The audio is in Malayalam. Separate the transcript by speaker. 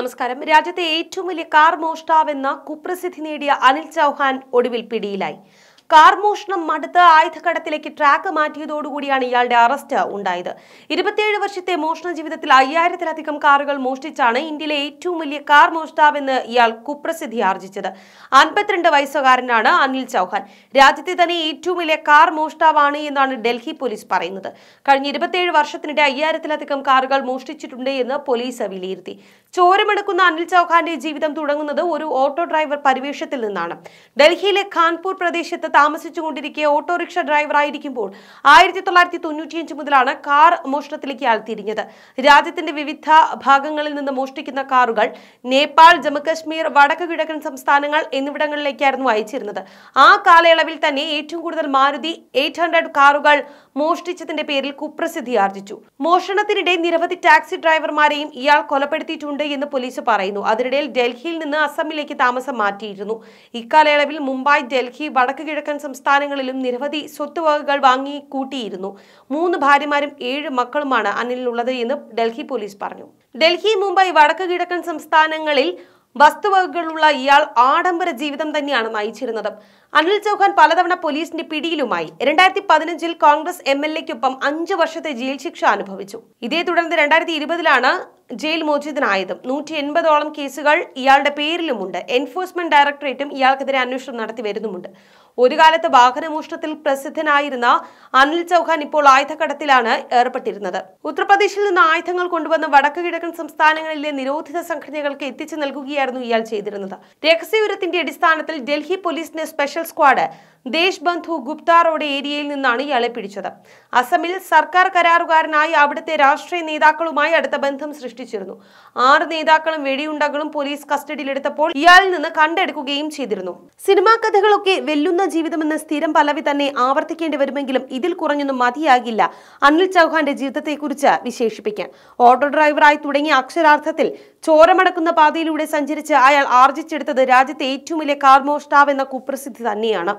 Speaker 1: നമസ്കാരം രാജ്യത്തെ ഏറ്റവും വലിയ കാർ മോഷ്ടാവെന്ന കുപ്രസിദ്ധി നേടിയ അനിൽ ചൌഹാൻ ഒടുവിൽ പിടിയിലായി കാർ മോഷണം മടുത്ത് ആയുധക്കടത്തിലേക്ക് ട്രാക്ക് മാറ്റിയതോടുകൂടിയാണ് ഇയാളുടെ അറസ്റ്റ് ഉണ്ടായത് ഇരുപത്തിയേഴ് വർഷത്തെ മോഷണ ജീവിതത്തിൽ അയ്യായിരത്തിലധികം കാറുകൾ മോഷ്ടിച്ചാണ് ഇന്ത്യയിലെ ഏറ്റവും വലിയ കാർ മോഷ്ടാവെന്ന് ഇയാൾ കുപ്രസിദ്ധി ആർജിച്ചത് അൻപത്തിരണ്ട് വയസ്സുകാരനാണ് അനിൽ ചൌഹാൻ രാജ്യത്തെ തന്നെ ഏറ്റവും വലിയ കാർ മോഷ്ടാവാണ് എന്നാണ് ഡൽഹി പോലീസ് പറയുന്നത് കഴിഞ്ഞ ഇരുപത്തിയേഴ് വർഷത്തിനിടെ അയ്യായിരത്തിലധികം കാറുകൾ മോഷ്ടിച്ചിട്ടുണ്ട് എന്ന് പോലീസ് വിലയിരുത്തി ചോരമെടുക്കുന്ന അനിൽ ചൌഹാന്റെ ജീവിതം തുടങ്ങുന്നത് ഒരു ഓട്ടോ ഡ്രൈവർ പരിവേഷത്തിൽ നിന്നാണ് ഡൽഹിയിലെ ഖാൻപൂർ പ്രദേശത്ത് താമസിച്ചു കൊണ്ടിരിക്കെ ഓട്ടോറിക്ഷ ഡ്രൈവറായിരിക്കുമ്പോൾ ആയിരത്തി തൊള്ളായിരത്തി തൊണ്ണൂറ്റിയഞ്ച് മുതലാണ് കാർ മോഷണത്തിലേക്ക് ആൾ തിരിഞ്ഞത് രാജ്യത്തിന്റെ വിവിധ ഭാഗങ്ങളിൽ നിന്ന് മോഷ്ടിക്കുന്ന കാറുകൾ നേപ്പാൾ ജമ്മുകശ്മീർ വടക്ക് കിഴക്കൻ സംസ്ഥാനങ്ങൾ എന്നിവിടങ്ങളിലേക്കായിരുന്നു അയച്ചിരുന്നത് ആ കാലയളവിൽ തന്നെ ഏറ്റവും കൂടുതൽ മാരുതി എയ്റ്റ് കാറുകൾ മോഷ്ടിച്ചതിന്റെ പേരിൽ കുപ്രസിദ്ധി ആർജിച്ചു മോഷണത്തിനിടെ നിരവധി ടാക്സി ഡ്രൈവർമാരെയും ഇയാൾ കൊലപ്പെടുത്തിയിട്ടുണ്ട് എന്ന് പോലീസ് പറയുന്നു അതിനിടയിൽ ഡൽഹിയിൽ നിന്ന് അസമിലേക്ക് താമസം മാറ്റിയിരുന്നു ഇക്കാലയളവിൽ മുംബൈ ഡൽഹി വടക്ക് കിഴക്കൻ വടക്കൻ സംസ്ഥാനങ്ങളിലും നിരവധി സ്വത്തുവകകൾ വാങ്ങി കൂട്ടിയിരുന്നു മൂന്ന് ഭാര്യമാരും ഏഴ് മക്കളുമാണ് അനിലുള്ളത് എന്ന് ഡൽഹി പോലീസ് പറഞ്ഞു ഡൽഹി മുംബൈ വടക്ക് കിഴക്കൻ സംസ്ഥാനങ്ങളിൽ വസ്തുവകകളുള്ള ഇയാൾ ആഡംബര ജീവിതം തന്നെയാണ് നയിച്ചിരുന്നത് അനിൽ ചൗഹാൻ പലതവണ പോലീസിന്റെ പിടിയിലുമായി രണ്ടായിരത്തി പതിനഞ്ചിൽ കോൺഗ്രസ് എം എൽ എക്കൊപ്പം അഞ്ചു വർഷത്തെ ജയിൽ ശിക്ഷ അനുഭവിച്ചു ഇതേ തുടർന്ന് രണ്ടായിരത്തി ഇരുപതിലാണ് ജയിൽ മോചിതനായതും നൂറ്റി എൺപതോളം കേസുകൾ ഇയാളുടെ പേരിലുമുണ്ട് എൻഫോഴ്സ്മെന്റ് ഡയറക്ടറേറ്റും ഇയാൾക്കെതിരെ അന്വേഷണം നടത്തി വരുന്നുമുണ്ട് ഒരു കാലത്ത് വാഹനമോഷണത്തിൽ പ്രസിദ്ധനായിരുന്ന അനിൽ ചൌഹാൻ ഇപ്പോൾ ആയുധക്കടത്തിലാണ് ഏർപ്പെട്ടിരുന്നത് ഉത്തർപ്രദേശിൽ നിന്ന് ആയുധങ്ങൾ കൊണ്ടുവന്ന് വടക്ക് കിഴക്കൻ സംസ്ഥാനങ്ങളിലെ നിരോധിത സംഘടനകൾക്ക് എത്തിച്ചു നൽകുകയായിരുന്നു ഇയാൾ ചെയ്തിരുന്നത് രഹസ്യവിവരത്തിന്റെ അടിസ്ഥാനത്തിൽ ഡൽഹി പോലീസിന്റെ സ്പെഷ്യൽ സ്ക്വാഡ് ദേശബന്ധു ബന്ധു ഗുപ്താറോഡ് ഏരിയയിൽ നിന്നാണ് ഇയാളെ പിടിച്ചത് അസമിൽ സർക്കാർ കരാറുകാരനായി അവിടുത്തെ രാഷ്ട്രീയ നേതാക്കളുമായി അടുത്ത ബന്ധം സൃഷ്ടിച്ചിരുന്നു ആറ് നേതാക്കളും വെടിയുണ്ടകളും പോലീസ് കസ്റ്റഡിയിലെടുത്തപ്പോൾ ഇയാളിൽ നിന്ന് കണ്ടെടുക്കുകയും ചെയ്തിരുന്നു സിനിമാ കഥകളൊക്കെ വെല്ലുന്ന ജീവിതമെന്ന് സ്ഥിരം പലവി തന്നെ ആവർത്തിക്കേണ്ടി വരുമെങ്കിലും ഇതിൽ കുറഞ്ഞൊന്നും മതിയാകില്ല അനിൽ ചൗഹാന്റെ ജീവിതത്തെക്കുറിച്ച് വിശേഷിപ്പിക്കാൻ ഓട്ടോ ഡ്രൈവറായി തുടങ്ങിയ അക്ഷരാർത്ഥത്തിൽ ചോരമടക്കുന്ന പാതയിലൂടെ സഞ്ചരിച്ച് അയാൾ ആർജിച്ചെടുത്തത് രാജ്യത്തെ ഏറ്റവും വലിയ കാർമോഷ്ടാവ് എന്ന കുപ്രസിദ്ധി തന്നെയാണ്